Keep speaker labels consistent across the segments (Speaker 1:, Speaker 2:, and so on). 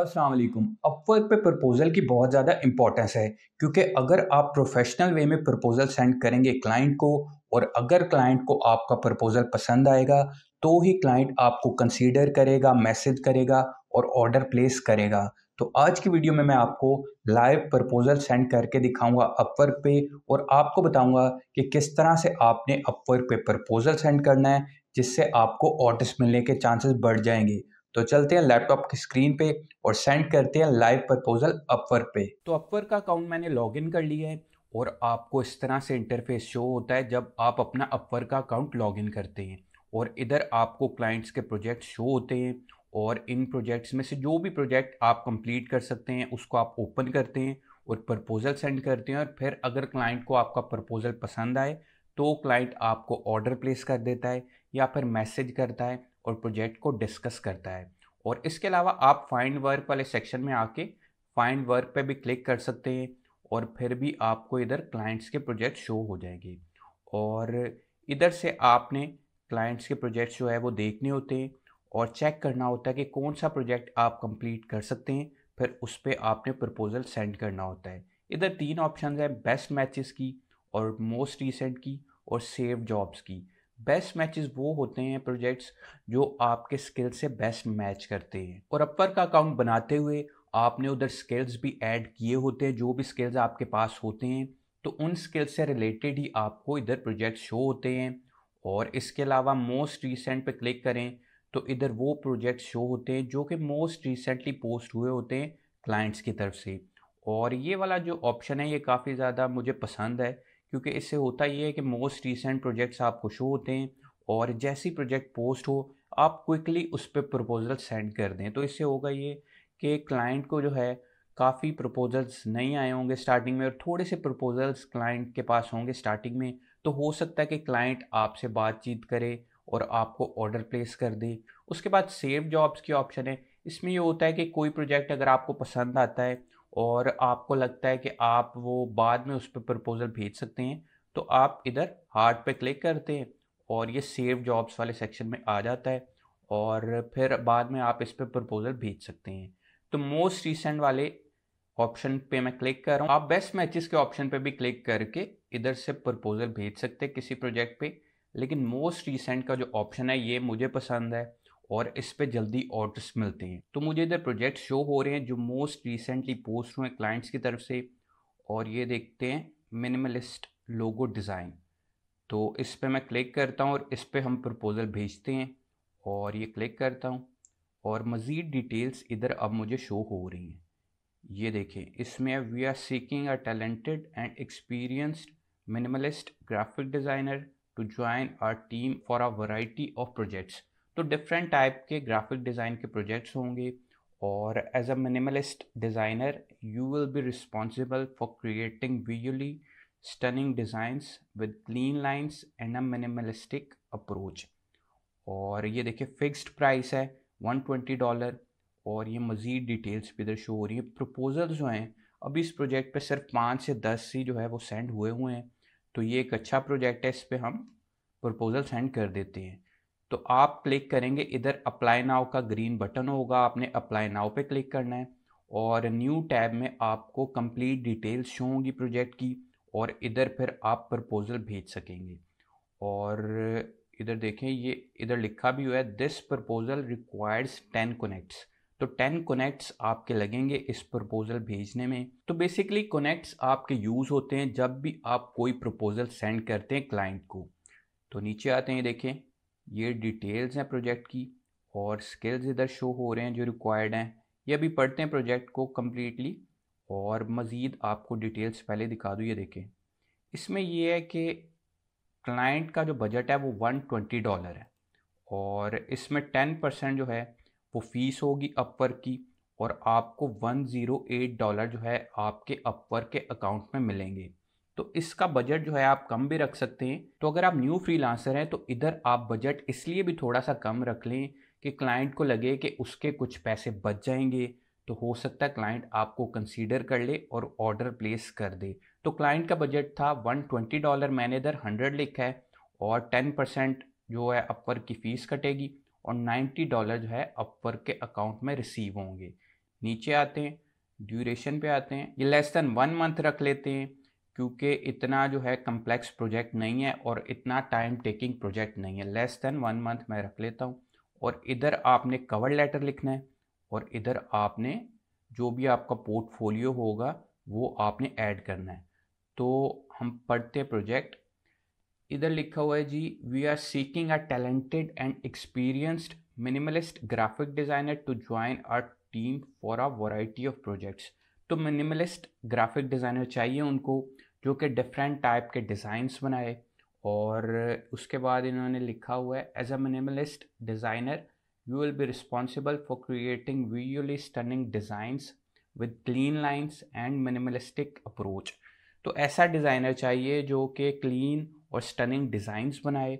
Speaker 1: Aslam Upwork पे proposal की बहुत ज़्यादा इंपॉर्टेंस है क्योंकि अगर आप प्रोफेशनल वे में प्रपोज़ल सेंड करेंगे क्लाइंट को और अगर क्लाइंट को आपका प्रपोज़ल पसंद आएगा तो ही क्लाइंट आपको कंसीडर करेगा मैसेज करेगा और ऑर्डर प्लेस करेगा तो आज की वीडियो में मैं आपको लाइव प्रपोज़ल सेंड करके दिखाऊंगा अपवर्क पे और आपको बताऊंगा कि किस तरह से आपने अपवर्क पे प्रपोज़ल सेंड करना है जिससे आपको ऑर्डर्स मिलने के चांसेस बढ़ जाएंगे तो चलते हैं लैपटॉप की स्क्रीन पे और सेंड करते हैं लाइव प्रपोजल अपवर पे तो अपवर का अकाउंट मैंने लॉग कर लिया है और आपको इस तरह से इंटरफेस शो होता है जब आप अपना अपवर का अकाउंट लॉग करते हैं और इधर आपको क्लाइंट्स के प्रोजेक्ट शो होते हैं और इन प्रोजेक्ट्स में से जो भी प्रोजेक्ट आप कंप्लीट कर सकते हैं उसको आप ओपन करते हैं और प्रपोज़ल सेंड करते हैं और फिर अगर क्लाइंट को आपका प्रपोज़ल पसंद आए तो क्लाइंट आपको ऑर्डर प्लेस कर देता है या फिर मैसेज करता है और प्रोजेक्ट को डिस्कस करता है और इसके अलावा आप फाइंड वर्क वाले सेक्शन में आके फाइंड वर्क पे भी क्लिक कर सकते हैं और फिर भी आपको इधर क्लाइंट्स के प्रोजेक्ट शो हो जाएंगे और इधर से आपने क्लाइंट्स के प्रोजेक्ट जो है वो देखने होते हैं और चेक करना होता है कि कौन सा प्रोजेक्ट आप कंप्लीट कर सकते हैं फिर उस पर आपने प्रपोजल सेंड करना होता है इधर तीन ऑप्शन है बेस्ट मैचेस की और मोस्ट रिसेंट की और सेव जॉब्स की बेस्ट मैचेस वो होते हैं प्रोजेक्ट्स जो आपके स्किल से बेस्ट मैच करते हैं और अपर का अकाउंट बनाते हुए आपने उधर स्किल्स भी ऐड किए होते हैं जो भी स्किल्स आपके पास होते हैं तो उन स्किल्स से रिलेटेड ही आपको इधर प्रोजेक्ट शो होते हैं और इसके अलावा मोस्ट रिसेंट पे क्लिक करें तो इधर वो प्रोजेक्ट शो होते हैं जो कि मोस्ट रिसेंटली पोस्ट हुए होते हैं क्लाइंट्स की तरफ से और ये वाला जो ऑप्शन है ये काफ़ी ज़्यादा मुझे पसंद है क्योंकि इससे होता ये है कि मोस्ट रिसेंट प्रोजेक्ट्स आपको शो होते हैं और जैसी प्रोजेक्ट पोस्ट हो आप क्विकली उस पर प्रपोजल सेंड कर दें तो इससे होगा ये कि क्लाइंट को जो है काफ़ी प्रपोजल्स नहीं आए होंगे स्टार्टिंग में और थोड़े से प्रपोजल्स क्लाइंट के पास होंगे स्टार्टिंग में तो हो सकता है कि क्लाइंट आपसे बातचीत करे और आपको ऑर्डर प्लेस कर दे उसके बाद सेव जॉब्स की ऑप्शन है इसमें ये होता है कि कोई प्रोजेक्ट अगर आपको पसंद आता है और आपको लगता है कि आप वो बाद में उस पर प्रपोज़ल भेज सकते हैं तो आप इधर हार्ड पे क्लिक करते हैं और ये सेव जॉब्स वाले सेक्शन में आ जाता है और फिर बाद में आप इस पर प्रपोज़ल भेज सकते हैं तो मोस्ट रिसेंट वाले ऑप्शन पे मैं क्लिक कर रहा हूँ आप बेस्ट मैचेस के ऑप्शन पे भी क्लिक करके इधर से प्रपोज़ल भेज सकते हैं किसी प्रोजेक्ट पे लेकिन मोस्ट रिसेंट का जो ऑप्शन है ये मुझे पसंद है और इस पर जल्दी ऑर्डर्स मिलते हैं तो मुझे इधर प्रोजेक्ट शो हो रहे हैं जो मोस्ट रिसेंटली पोस्ट हुए क्लाइंट्स की तरफ से और ये देखते हैं मिनिमलिस्ट लोगो डिज़ाइन तो इस पर मैं क्लिक करता हूँ और इस पर हम प्रपोज़ल भेजते हैं और ये क्लिक करता हूँ और मज़ीद डिटेल्स इधर अब मुझे शो हो रही हैं ये देखें इसमें we are seeking a talented and experienced minimalist graphic designer to join our team for a variety of projects तो डिफरेंट टाइप के ग्राफिक डिज़ाइन के प्रोजेक्ट्स होंगे और as a minimalist designer you will be responsible for creating visually stunning designs with clean lines and a minimalistic approach और ये देखिए fixed price है one twenty dollar और ये मज़ीद डिटेल्स भी इधर शो हो रही है प्रपोजल जो हैं अभी इस प्रोजेक्ट पे सिर्फ पाँच से दस ही जो है वो सेंड हुए हुए हैं तो ये एक अच्छा प्रोजेक्ट है इस पर हम प्रपोज़ल सेंड कर देते हैं तो आप क्लिक करेंगे इधर अप्लाई नाव का ग्रीन बटन होगा आपने अप्लाई नाव पे क्लिक करना है और न्यू टैब में आपको कंप्लीट डिटेल्स शो होंगी प्रोजेक्ट की और इधर फिर आप प्रपोज़ल भेज सकेंगे और इधर देखें ये इधर लिखा भी हुआ है this proposal requires ten connects तो टेन कोनेक्ट्स आपके लगेंगे इस प्रपोज़ल भेजने में तो बेसिकली कोनेक्ट्स आपके यूज़ होते हैं जब भी आप कोई प्रपोज़ल सेंड करते हैं क्लाइंट को तो नीचे आते हैं देखें ये डिटेल्स हैं प्रोजेक्ट की और स्किल्स इधर शो हो रहे हैं जो रिक्वायर्ड हैं ये अभी पढ़ते हैं प्रोजेक्ट को कम्प्लीटली और मज़ीद आपको डिटेल्स पहले दिखा दूँ ये देखें इसमें ये है कि क्लाइंट का जो बजट है वो वन ट्वेंटी डॉलर है और इसमें टेन परसेंट जो है वो फीस होगी अपवर की और आपको वन ज़ीरो एट डॉलर जो है आपके अपर के अकाउंट में मिलेंगे तो इसका बजट जो है आप कम भी रख सकते हैं तो अगर आप न्यू फ्रीलांसर हैं तो इधर आप बजट इसलिए भी थोड़ा सा कम रख लें कि क्लाइंट को लगे कि उसके कुछ पैसे बच जाएंगे तो हो सकता है क्लाइंट आपको कंसीडर कर ले और ऑर्डर प्लेस कर दे तो क्लाइंट का बजट था 120 डॉलर मैंने इधर 100 लिखा है और 10 परसेंट जो है अपवर की फ़ीस कटेगी और 90 डॉलर जो है अपवर्क के अकाउंट में रिसीव होंगे नीचे आते हैं ड्यूरेशन पे आते हैं ये लेस दैन वन मंथ रख लेते हैं क्योंकि इतना जो है कम्प्लेक्स प्रोजेक्ट नहीं है और इतना टाइम टेकिंग प्रोजेक्ट नहीं है लेस देन वन मंथ मैं रख लेता हूँ और इधर आपने कवर लेटर लिखना है और इधर आपने जो भी आपका पोर्टफोलियो होगा वो आपने ऐड करना है तो हम पढ़ते प्रोजेक्ट इधर लिखा हुआ है जी we are seeking a talented and experienced minimalist graphic designer to join our team for a variety of projects तो मिनिमलिस्ट ग्राफिक डिज़ाइनर चाहिए उनको जो कि डिफरेंट टाइप के डिज़ाइंस बनाए और उसके बाद इन्होंने लिखा हुआ है as a minimalist designer you will be responsible for creating visually stunning designs with clean lines and minimalistic approach तो ऐसा डिज़ाइनर चाहिए जो कि क्लीन और स्टनिंग डिज़ाइंस बनाए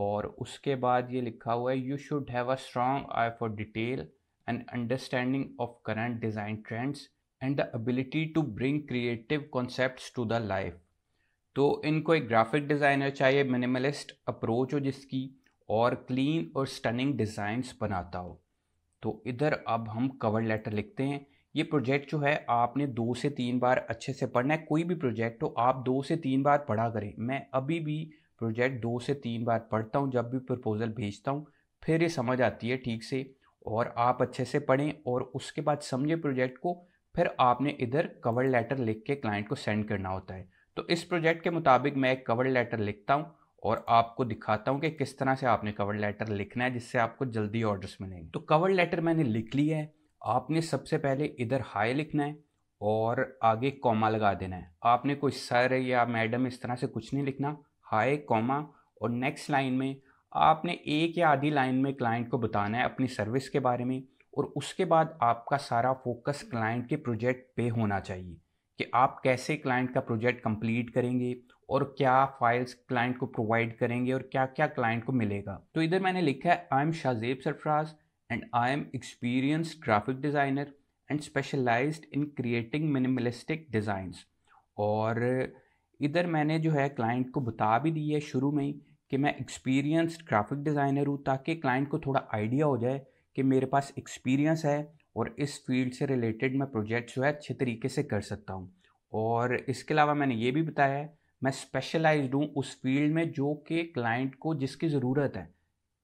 Speaker 1: और उसके बाद ये लिखा हुआ है you should have a strong eye for detail and understanding of current design trends and the ability to bring creative concept to the life तो इनको एक ग्राफिक डिज़ाइनर चाहिए मिनिमलिस्ट अप्रोच हो जिसकी और क्लीन और स्टनिंग डिज़ाइंस बनाता हो तो इधर अब हम कवर लेटर लिखते हैं ये प्रोजेक्ट जो है आपने दो से तीन बार अच्छे से पढ़ना है कोई भी प्रोजेक्ट हो आप दो से तीन बार पढ़ा करें मैं अभी भी प्रोजेक्ट दो से तीन बार पढ़ता हूँ जब भी प्रपोज़ल भेजता हूँ फिर ये समझ आती है ठीक से और आप अच्छे से पढ़ें और उसके बाद समझें प्रोजेक्ट को फिर आपने इधर कवर लेटर लिख के क्लाइंट को सेंड करना होता है तो इस प्रोजेक्ट के मुताबिक मैं एक कवर लेटर लिखता हूँ और आपको दिखाता हूँ कि किस तरह से आपने कवर लेटर लिखना है जिससे आपको जल्दी ऑर्डर्स मिलेंगे तो कवर लेटर मैंने लिख लिया है आपने सबसे पहले इधर हाई लिखना है और आगे कॉमा लगा देना है आपने कोई सर या मैडम इस तरह से कुछ नहीं लिखना हाई कॉमा और नेक्स्ट लाइन में आपने एक या आधी लाइन में क्लाइंट को बताना है अपनी सर्विस के बारे में और उसके बाद आपका सारा फोकस क्लाइंट के प्रोजेक्ट पे होना चाहिए कि आप कैसे क्लाइंट का प्रोजेक्ट कंप्लीट करेंगे और क्या फाइल्स क्लाइंट को प्रोवाइड करेंगे और क्या क्या क्लाइंट को मिलेगा तो इधर मैंने लिखा है I am Shahzeb Sarfaraz and I am experience graphic designer and specialized in creating minimalistic designs और इधर मैंने जो है क्लाइंट को बता भी दी है शुरू में ही कि मैं एक्सपीरियंस ग्राफिक डिज़ाइनर हूँ ताकि क्लाइंट को थोड़ा आइडिया हो जाए कि मेरे पास एक्सपीरियंस है और इस फील्ड से रिलेटेड मैं प्रोजेक्ट जो है अच्छे तरीके से कर सकता हूँ और इसके अलावा मैंने ये भी बताया है मैं स्पेशलाइज्ड हूँ उस फील्ड में जो कि क्लाइंट को जिसकी ज़रूरत है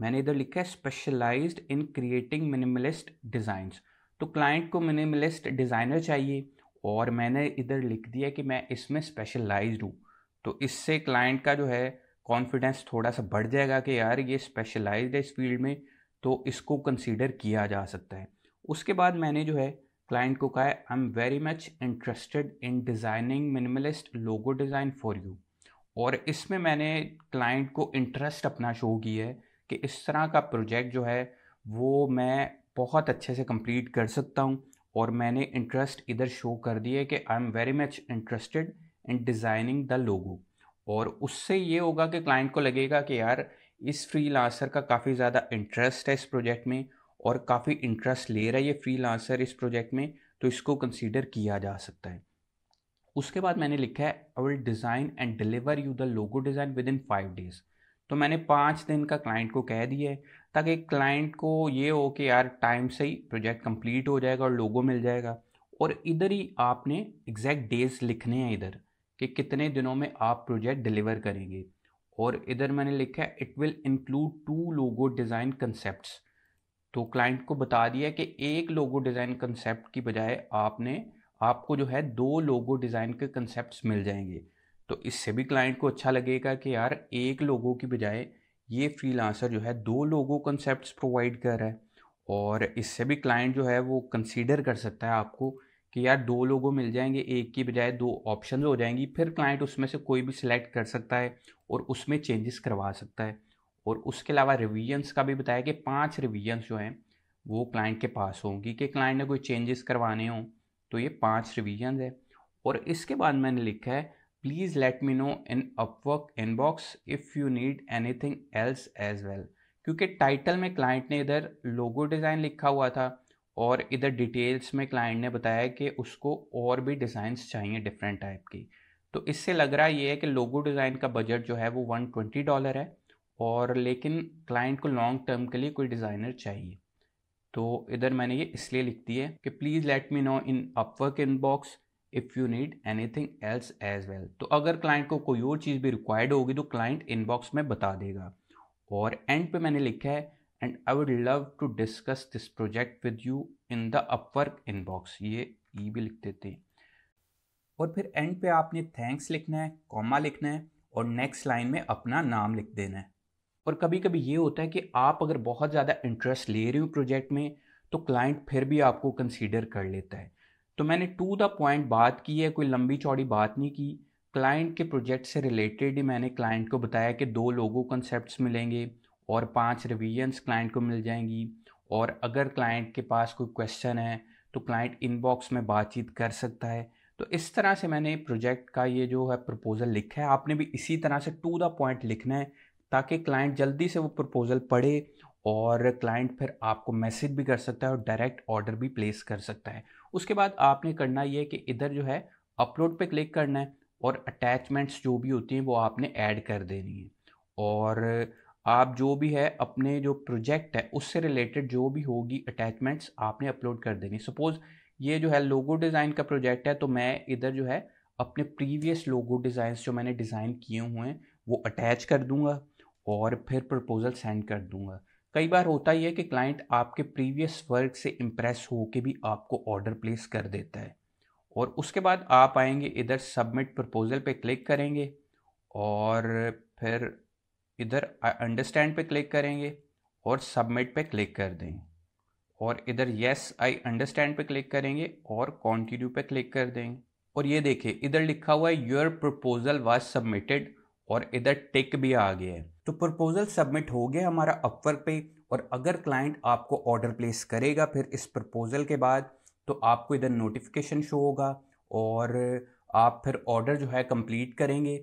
Speaker 1: मैंने इधर लिखा है specialized in creating minimalist designs तो क्लाइंट को मिनिमलिस्ट डिज़ाइनर चाहिए और मैंने इधर लिख दिया कि मैं इसमें स्पेशलाइज्ड हूँ तो इससे क्लाइंट का जो है कॉन्फिडेंस थोड़ा सा बढ़ जाएगा कि यार ये स्पेशलाइज्ड है इस फील्ड में तो इसको कंसीडर किया जा सकता है उसके बाद मैंने जो है क्लाइंट को कहा है I am very much interested in designing minimalist logo design for you और इसमें मैंने क्लाइंट को इंटरेस्ट अपना शो किया है कि इस तरह का प्रोजेक्ट जो है वो मैं बहुत अच्छे से कंप्लीट कर सकता हूँ और मैंने इंटरेस्ट इधर शो कर दिया कि I am very much interested in designing the logo और उससे ये होगा कि क्लाइंट को लगेगा कि यार इस लासर का काफ़ी ज़्यादा इंटरेस्ट है इस प्रोजेक्ट में और काफ़ी इंटरेस्ट ले रहा है ये लासर इस प्रोजेक्ट में तो इसको कंसीडर किया जा सकता है उसके बाद मैंने लिखा है I will design and deliver you the logo design within five days तो मैंने पाँच दिन का क्लाइंट को कह दिया है ताकि क्लाइंट को ये हो कि यार टाइम से ही प्रोजेक्ट कंप्लीट हो जाएगा और लोगो मिल जाएगा और इधर ही आपने एग्जैक्ट डेज लिखने हैं इधर कि कितने दिनों में आप प्रोजेक्ट डिलीवर करेंगे और इधर मैंने लिखा है it will include two logo design concept तो क्लाइंट को बता दिया कि एक लोगो डिज़ाइन कंसेप्ट की बजाय आपने आपको जो है दो लोगो डिज़ाइन के कंसेप्ट मिल जाएंगे तो इससे भी क्लाइंट को अच्छा लगेगा कि यार एक लोगों की बजाय ये फ्रीलांसर जो है दो लोगो कंसेप्ट प्रोवाइड कर रहा है और इससे भी क्लाइंट जो है वो कंसीडर कर सकता है आपको कि यार दो लोगों मिल जाएंगे एक की बजाय दो ऑप्शन हो जाएंगी फिर क्लाइंट उसमें से कोई भी सिलेक्ट कर सकता है और उसमें चेंजेस करवा सकता है और उसके अलावा रिविजन्स का भी बताया कि पाँच रिविजन्स जो हैं वो क्लाइंट के पास होंगी कि क्लाइंट ने कोई चेंजेस करवाने हों तो ये पाँच रिविजन है और इसके बाद मैंने लिखा है please let me know in Upwork inbox if you need anything else as well क्योंकि टाइटल में क्लाइंट ने इधर लोगो डिज़ाइन लिखा हुआ था और इधर डिटेल्स में क्लाइंट ने बताया कि उसको और भी डिज़ाइंस चाहिए डिफरेंट टाइप की तो इससे लग रहा ये है कि लोगो डिज़ाइन का बजट जो है वो वन ट्वेंटी डॉलर है और लेकिन क्लाइंट को लॉन्ग टर्म के लिए कोई डिज़ाइनर चाहिए तो इधर मैंने ये इसलिए लिख दी है कि please let me know in Upwork inbox if you need anything else as well तो अगर क्लाइंट को कोई और चीज़ भी रिक्वायर्ड होगी तो क्लाइंट इनबॉक्स में बता देगा और एंड पे मैंने लिखा है and I would love to discuss this project with you in the Upwork inbox ये ई भी लिख देते हैं और फिर एंड पे आपने थैंक्स लिखना है कॉमा लिखना है और नेक्स्ट लाइन में अपना नाम लिख देना है और कभी कभी ये होता है कि आप अगर बहुत ज़्यादा इंटरेस्ट ले रहे हो प्रोजेक्ट में तो क्लाइंट फिर भी आपको कंसीडर कर लेता है तो मैंने टू द पॉइंट बात की है कोई लंबी चौड़ी बात नहीं की क्लाइंट के प्रोजेक्ट से रिलेटेड ही मैंने क्लाइंट को बताया कि दो लोगों कंसेप्ट मिलेंगे और पांच रिविजन्स क्लाइंट को मिल जाएंगी और अगर क्लाइंट के पास कोई क्वेश्चन है तो क्लाइंट इनबॉक्स में बातचीत कर सकता है तो इस तरह से मैंने प्रोजेक्ट का ये जो है प्रपोज़ल लिखा है आपने भी इसी तरह से टू द पॉइंट लिखना है ताकि क्लाइंट जल्दी से वो प्रपोज़ल पढ़े और क्लाइंट फिर आपको मैसेज भी कर सकता है और डायरेक्ट ऑर्डर भी प्लेस कर सकता है उसके बाद आपने करना ये कि इधर जो है अपलोड पे क्लिक करना है और अटैचमेंट्स जो भी होती हैं वो आपने ऐड कर देनी है और आप जो भी है अपने जो प्रोजेक्ट है उससे रिलेटेड जो भी होगी अटैचमेंट्स आपने अपलोड कर देनी सपोज़ ये जो है लोगो डिज़ाइन का प्रोजेक्ट है तो मैं इधर जो है अपने प्रीवियस लोगो डिज़ाइंस जो मैंने डिज़ाइन किए हुए हैं वो अटैच कर दूंगा और फिर प्रपोज़ल सेंड कर दूंगा कई बार होता ही है कि क्लाइंट आपके प्रीवियस वर्क से इम्प्रेस के भी आपको ऑर्डर प्लेस कर देता है और उसके बाद आप आएंगे इधर सबमिट प्रपोज़ल पे क्लिक करेंगे और फिर इधर अंडरस्टैंड पे क्लिक करेंगे और सबमिट पे क्लिक कर दें और इधर येस आई अंडरस्टैंड पे क्लिक करेंगे और कॉन्टिन्यू पे क्लिक कर देंगे और ये देखिए इधर लिखा हुआ है योर प्रपोजल वाज सबमिटेड और इधर टिक भी आ गया है तो प्रपोजल सबमिट हो गया हमारा अपवर्क पे और अगर क्लाइंट आपको ऑर्डर प्लेस करेगा फिर इस प्रपोजल के बाद तो आपको इधर नोटिफिकेशन शो होगा और आप फिर ऑर्डर जो है कंप्लीट करेंगे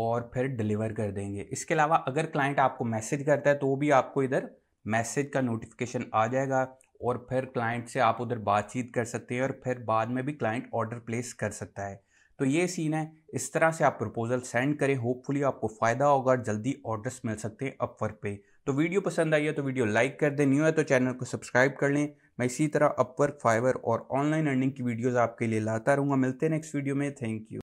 Speaker 1: और फिर डिलीवर कर देंगे इसके अलावा अगर क्लाइंट आपको मैसेज करता है तो वो भी आपको इधर मैसेज का नोटिफिकेशन आ जाएगा और फिर क्लाइंट से आप उधर बातचीत कर सकते हैं और फिर बाद में भी क्लाइंट ऑर्डर प्लेस कर सकता है तो ये सीन है इस तरह से आप प्रपोजल सेंड करें होपफुली आपको फ़ायदा होगा जल्दी ऑर्डर्स मिल सकते हैं अपवर्क पे तो वीडियो पसंद आई है तो वीडियो लाइक कर दें न्यू है तो चैनल को सब्सक्राइब कर लें मैं इसी तरह अपवर्क फाइवर और ऑनलाइन अर्निंग की वीडियोज़ आपके लिए लाता रहूँगा मिलते हैं नेक्स्ट वीडियो में थैंक यू